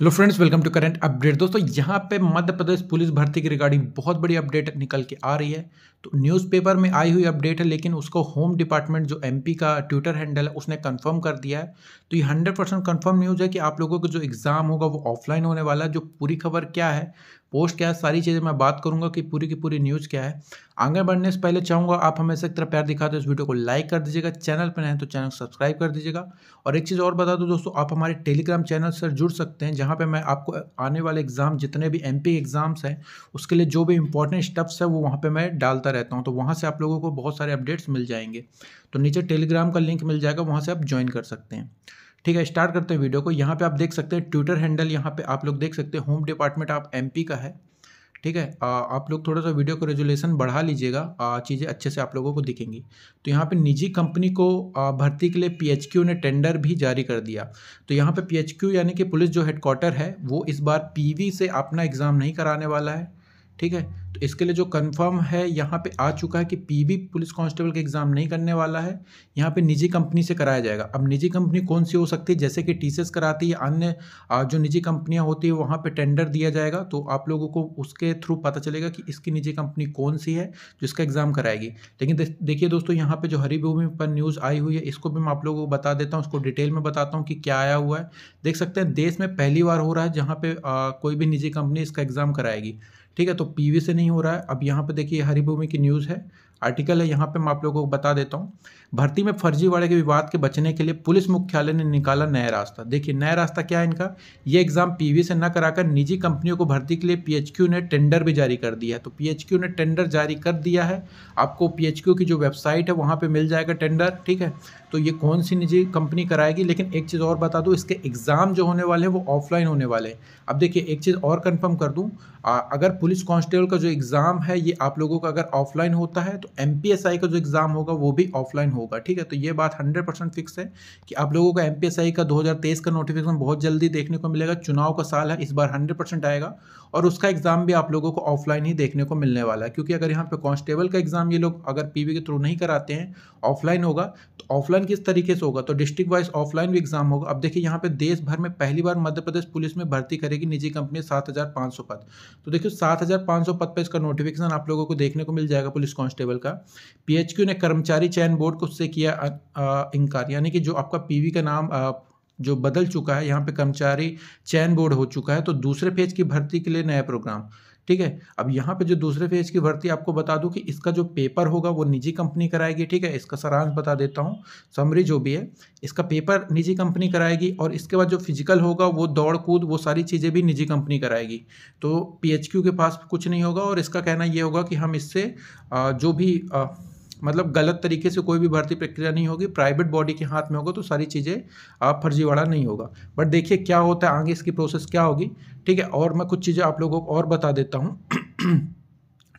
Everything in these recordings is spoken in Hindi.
hello friends welcome to current update दोस्तों यहाँ पे मध्य प्रदेश पुलिस भर्ती की रिगार्डिंग बहुत बड़ी अपडेट निकल के आ रही है तो न्यूज़पेपर में आई हुई अपडेट है लेकिन उसको होम डिपार्टमेंट जो एमपी का ट्विटर हैंडल है उसने कंफर्म कर दिया है तो ये हंड्रेड परसेंट कन्फर्म न्यूज़ है कि आप लोगों का जो एग्ज़ाम होगा वो ऑफलाइन होने वाला है जो पूरी खबर क्या है पोस्ट क्या है सारी चीज़ें मैं बात करूंगा कि पूरी की पूरी न्यूज़ क्या है आगे बढ़ने से पहले चाहूँगा आप हमेशा की तरह प्यार दिखाते हो इस वीडियो को लाइक कर दीजिएगा चैनल पर नहीं तो चैनल सब्सक्राइब कर दीजिएगा और एक चीज़ और बता दूँ दोस्तों आप हमारे टेलीग्राम चैनल से जुड़ सकते हैं जहाँ पर मैं आपको आने वाले एग्ज़ाम जितने भी एम एग्ज़ाम्स हैं उसके लिए जो भी इंपॉर्टेंट स्टेप्स है वो वहाँ पर मैं डालता रहता हूँ तो वहाँ से आप लोगों को बहुत सारे अपडेट्स मिल जाएंगे तो नीचे टेलीग्राम का लिंक मिल जाएगा वहाँ से आप ज्वाइन कर सकते हैं ठीक है स्टार्ट करते हैं वीडियो को यहाँ पे आप देख सकते हैं ट्विटर हैंडल यहाँ पे आप लोग देख सकते हैं होम डिपार्टमेंट आप एमपी का है ठीक है आ, आप लोग थोड़ा सा वीडियो को रेजुलेशन बढ़ा लीजिएगा चीज़ें अच्छे से आप लोगों को दिखेंगी तो यहाँ पे निजी कंपनी को भर्ती के लिए पीएचक्यू ने टेंडर भी जारी कर दिया तो यहाँ पे पीएचक्यू यानी कि पुलिस जो हेडक्वार्टर है वो इस बार पीवी से अपना एग्ज़ाम नहीं कराने वाला है ठीक है इसके लिए जो कंफर्म है यहाँ पे आ चुका है कि पीबी पुलिस कांस्टेबल का एग्ज़ाम नहीं करने वाला है यहाँ पे निजी कंपनी से कराया जाएगा अब निजी कंपनी कौन सी हो सकती है जैसे कि टी कराती है अन्य जो निजी कंपनियाँ होती है वहाँ पर टेंडर दिया जाएगा तो आप लोगों को उसके थ्रू पता चलेगा कि इसकी निजी कंपनी कौन सी है जो एग्ज़ाम कराएगी लेकिन देखिए दोस्तों यहाँ पर जो हरिभूमि पर न्यूज़ आई हुई है इसको भी मैं आप लोगों को बता देता हूँ उसको डिटेल में बताता हूँ कि क्या आया हुआ है देख सकते हैं देश में पहली बार हो रहा है जहाँ पर कोई भी निजी कंपनी इसका एग्ज़ाम कराएगी ठीक है तो पीवी से नहीं हो रहा है अब यहाँ पर देखिए हरिभूमि की न्यूज़ है आर्टिकल है यहाँ पे मैं आप लोगों को बता देता हूँ भर्ती में फर्जीवाड़े के विवाद के बचने के लिए पुलिस मुख्यालय ने निकाला नया रास्ता देखिए नया रास्ता क्या है इनका ये एग्ज़ाम पीवी से न कराकर निजी कंपनियों को भर्ती के लिए पीएचक्यू ने टेंडर भी जारी कर दिया है तो पीएचक्यू ने टेंडर जारी कर दिया है आपको पीएचक्यू की जो वेबसाइट है वहाँ पर मिल जाएगा टेंडर ठीक है तो ये कौन सी निजी कंपनी कराएगी लेकिन एक चीज़ और बता दूँ इसके एग्ज़ाम जो होने वाले हैं वो ऑफलाइन होने वाले हैं अब देखिए एक चीज़ और कन्फर्म कर दूँ अगर पुलिस कांस्टेबल का जो एग्ज़ाम है ये आप लोगों का अगर ऑफलाइन होता है तो एम का जो एग्ज़ाम होगा वो भी ऑफलाइन होगा ठीक है तो ये बात हंड्रेड परसेंट फिक्स है कि आप लोगों का एम का 2023 का नोटिफिकेशन बहुत जल्दी देखने को मिलेगा चुनाव का साल है इस बार हंड्रेड परसेंट आएगा और उसका एग्ज़ाम भी आप लोगों को ऑफलाइन ही देखने को मिलने वाला है क्योंकि अगर यहाँ पर कॉन्स्टेबल का एग्ज़ाम ये लोग अगर पी के थ्रू नहीं कराते हैं ऑफलाइन होगा तो ऑफलाइन किस तरीके से होगा तो डिस्ट्रिक्ट वाइज ऑफलाइन भी एग्ज़ाम होगा अब देखिए यहाँ पर देश भर में पहली बार मध्य प्रदेश पुलिस में भर्ती करेगी निजी कंपनी सात पद तो देखिए सात पद पर इसका नोटिफिकेशन आप लोगों को देखने को मिल जाएगा पुलिस कॉन्स्टेबल का पीएचक्यू ने कर्मचारी चयन बोर्ड को उससे किया इनकार यानी कि जो आपका पीवी का नाम आ, जो बदल चुका है यहाँ पे कर्मचारी चयन बोर्ड हो चुका है तो दूसरे फेज की भर्ती के लिए नया प्रोग्राम ठीक है अब यहाँ पे जो दूसरे फेज की भर्ती आपको बता दूं कि इसका जो पेपर होगा वो निजी कंपनी कराएगी ठीक है इसका सारांश बता देता हूँ समरी जो भी है इसका पेपर निजी कंपनी कराएगी और इसके बाद जो फिजिकल होगा वो दौड़ कूद वो सारी चीज़ें भी निजी कंपनी कराएगी तो पी के पास कुछ नहीं होगा और इसका कहना ये होगा कि हम इससे जो भी मतलब गलत तरीके से कोई भी भर्ती प्रक्रिया नहीं होगी प्राइवेट बॉडी के हाथ में होगा तो सारी चीज़ें आप फर्जीवाड़ा नहीं होगा बट देखिए क्या होता है आगे इसकी प्रोसेस क्या होगी ठीक है और मैं कुछ चीज़ें आप लोगों को और बता देता हूँ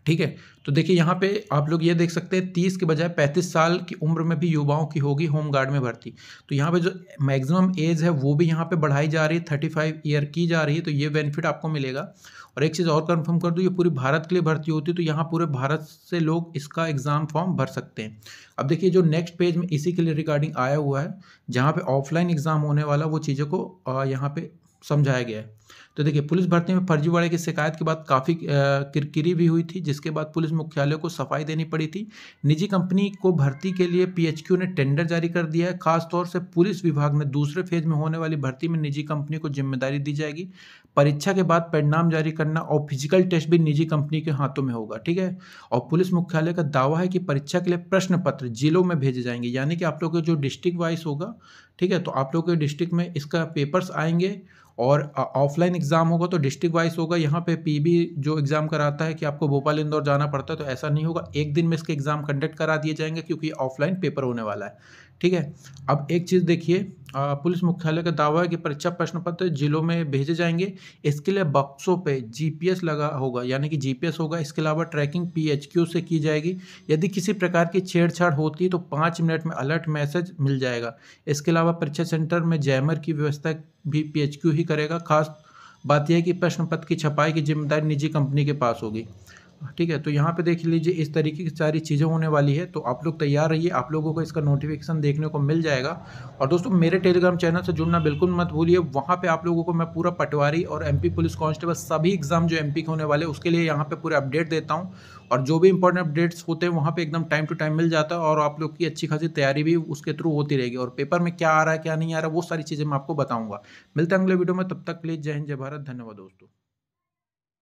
ठीक है तो देखिए यहाँ पे आप लोग ये देख सकते हैं तीस के बजाय पैंतीस साल की उम्र में भी युवाओं की होगी होम गार्ड में भर्ती तो यहाँ पे जो मैक्सिमम एज है वो भी यहाँ पे बढ़ाई जा रही है थर्टी फाइव ईयर की जा रही है तो ये बेनिफिट आपको मिलेगा और एक चीज़ और कंफर्म कर दूँ ये पूरी भारत के लिए भर्ती होती है तो यहाँ पूरे भारत से लोग इसका एग्ज़ाम फॉर्म भर सकते हैं अब देखिए जो नेक्स्ट पेज में इसी के लिए रिगार्डिंग आया हुआ है जहाँ पर ऑफलाइन एग्ज़ाम होने वाला वो चीज़ों को यहाँ पर समझाया गया है तो देखिए पुलिस भर्ती में फर्जीवाड़े की शिकायत के बाद काफ़ी किरकिरी भी हुई थी जिसके बाद पुलिस मुख्यालय को सफाई देनी पड़ी थी निजी कंपनी को भर्ती के लिए पीएचक्यू ने टेंडर जारी कर दिया है खासतौर से पुलिस विभाग ने दूसरे फेज में होने वाली भर्ती में निजी कंपनी को जिम्मेदारी दी जाएगी परीक्षा के बाद परिणाम जारी करना और फिजिकल टेस्ट भी निजी कंपनी के हाथों में होगा ठीक है और पुलिस मुख्यालय का दावा है कि परीक्षा के लिए प्रश्न पत्र जिलों में भेजे जाएंगे यानी कि आप लोग के जो डिस्ट्रिक्ट वाइज होगा ठीक है तो आप लोग के डिस्ट्रिक्ट में इसका पेपर्स आएंगे और ऑफलाइन ऑफलाइन एग्ज़ाम होगा तो डिस्ट्रिक्ट वाइज होगा यहाँ पे पीबी जो एग्ज़ाम कराता है कि आपको भोपाल इंदौर जाना पड़ता है तो ऐसा नहीं होगा एक दिन में इसके एग्ज़ाम कंडक्ट करा दिए जाएंगे क्योंकि ऑफलाइन पेपर होने वाला है ठीक है अब एक चीज़ देखिए पुलिस मुख्यालय का दावा है कि परीक्षा प्रश्न पत्र जिलों में भेजे जाएंगे इसके लिए बक्सों पे जीपीएस लगा होगा यानी कि जीपीएस होगा इसके अलावा ट्रैकिंग पीएचक्यू से की जाएगी यदि किसी प्रकार की छेड़छाड़ होती है तो पाँच मिनट में अलर्ट मैसेज मिल जाएगा इसके अलावा परीक्षा सेंटर में जैमर की व्यवस्था भी पी ही करेगा खास बात यह है कि प्रश्न पत्र की छपाई की जिम्मेदारी निजी कंपनी के पास होगी ठीक है तो यहाँ पे देख लीजिए इस तरीके की सारी चीज़ें होने वाली है तो आप लोग तैयार रहिए आप लोगों को इसका नोटिफिकेशन देखने को मिल जाएगा और दोस्तों मेरे टेलीग्राम चैनल से जुड़ना बिल्कुल मत भूलिए वहाँ पे आप लोगों को मैं पूरा पटवारी और एमपी पुलिस कांस्टेबल सभी एग्जाम जो एम के होने वाले उसके लिए यहाँ पर पूरे अपडेट देता हूँ और जो भी इंपॉर्टेंट अपडेट्स होते हैं वहाँ पर एकदम टाइम टू टाइम मिल जाता है और आप लोग की अच्छी खासी तैयारी भी उसके थ्रू होती रहेगी और पेपर में क्या आ रहा है क्या नहीं आ रहा वो सारी चीज़ें मैं आपको बताऊँगा मिलते हैं अगले वीडियो में तब तक प्लीज़ जय हिंद जय भारत धन्यवाद दोस्तों